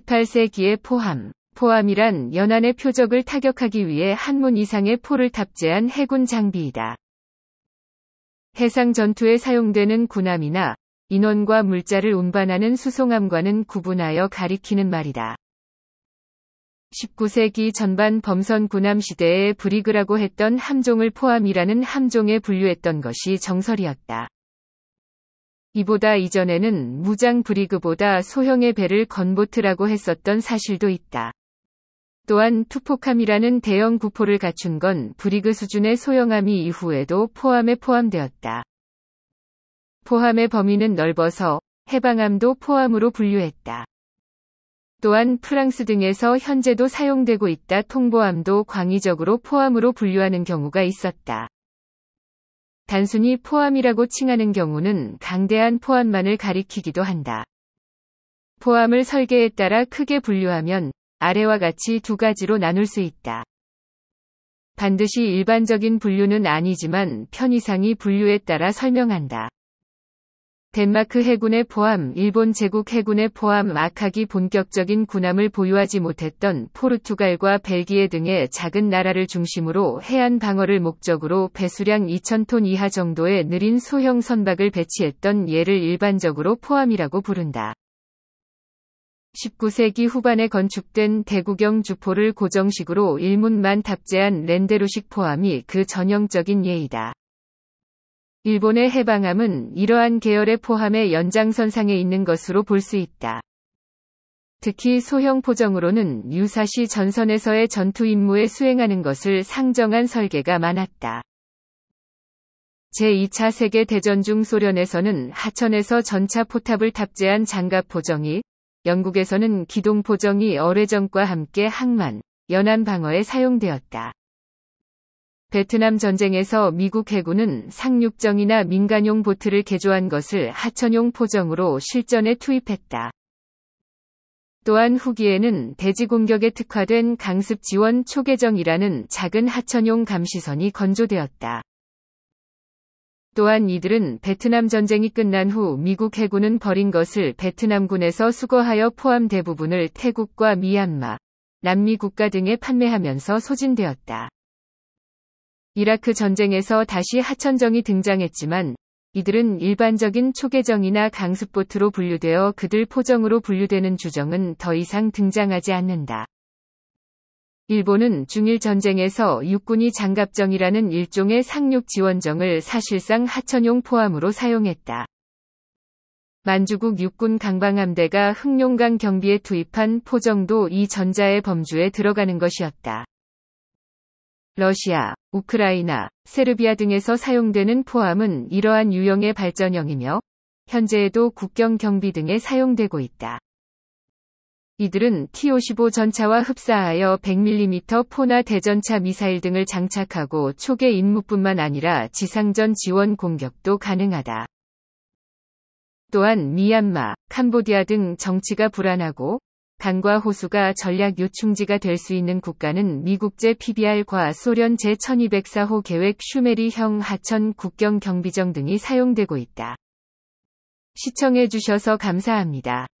18세기의 포함. 포함이란 연안의 표적을 타격하기 위해 한문 이상의 포를 탑재한 해군 장비이다. 해상 전투에 사용되는 군함이나 인원과 물자를 운반하는 수송함과는 구분하여 가리키는 말이다. 19세기 전반 범선 군함 시대에 브리그라고 했던 함종을 포함이라는 함종에 분류했던 것이 정설이었다. 이보다 이전에는 무장 브리그보다 소형의 배를 건보트라고 했었던 사실도 있다. 또한 투포캄이라는 대형 구포를 갖춘 건 브리그 수준의 소형함이 이후에도 포함에 포함되었다. 포함의 범위는 넓어서 해방함도 포함으로 분류했다. 또한 프랑스 등에서 현재도 사용되고 있다 통보함도 광의적으로 포함으로 분류하는 경우가 있었다. 단순히 포함이라고 칭하는 경우는 강대한 포함만을 가리키기도 한다. 포함을 설계에 따라 크게 분류하면 아래와 같이 두 가지로 나눌 수 있다. 반드시 일반적인 분류는 아니지만 편의상이 분류에 따라 설명한다. 덴마크 해군의 포함 일본 제국 해군의 포함 아카기 본격적인 군함을 보유하지 못했던 포르투갈과 벨기에 등의 작은 나라를 중심으로 해안 방어를 목적으로 배수량 2,000톤 이하 정도의 느린 소형 선박을 배치했던 예를 일반적으로 포함이라고 부른다. 19세기 후반에 건축된 대구경 주포를 고정식으로 일문만 탑재한 렌데루식 포함이 그 전형적인 예이다. 일본의 해방함은 이러한 계열의 포함의 연장선상에 있는 것으로 볼 수 있다. 특히 소형 포정으로는 유사시 전선에서의 전투 임무에 수행하는 것을 상정한 설계가 많았다. 제2차 세계대전 중 소련에서는 하천에서 전차 포탑을 탑재한 장갑 포정이, 영국에서는 기동 포정이 어뢰전과 함께 항만, 연안 방어에 사용되었다. 베트남 전쟁에서 미국 해군은 상륙정이나 민간용 보트를 개조한 것을 하천용 포정으로 실전에 투입했다. 또한 후기에는 대지 공격에 특화된 강습 지원 초계정이라는 작은 하천용 감시선이 건조되었다. 또한 이들은 베트남 전쟁이 끝난 후 미국 해군은 버린 것을 베트남군에서 수거하여 포함 대부분을 태국과 미얀마, 남미 국가 등에 판매하면서 소진되었다. 이라크 전쟁에서 다시 하천정이 등장했지만 이들은 일반적인 초계정이나 강습보트로 분류되어 그들 포정으로 분류되는 주정은 더 이상 등장하지 않는다. 일본은 중일 전쟁에서 육군이 장갑정이라는 일종의 상륙 지원정을 사실상 하천용 포함으로 사용했다. 만주국 육군 강방함대가 흑룡강 경비에 투입한 포정도 이 전자의 범주에 들어가는 것이었다. 러시아, 우크라이나, 세르비아 등에서 사용되는 포함은 이러한 유형의 발전형이며 현재에도 국경 경비 등에 사용되고 있다. 이들은 T-55 전차와 흡사하여 100mm 포나 대전차 미사일 등을 장착하고 초계 임무뿐만 아니라 지상전 지원 공격도 가능하다. 또한 미얀마, 캄보디아 등 정치가 불안하고 강과 호수가 전략 요충지가 될 수 있는 국가는 미국제 PBR과 소련 제1204호 계획 슈메리형 하천 국경 경비정 등이 사용되고 있다. 시청해주셔서 감사합니다.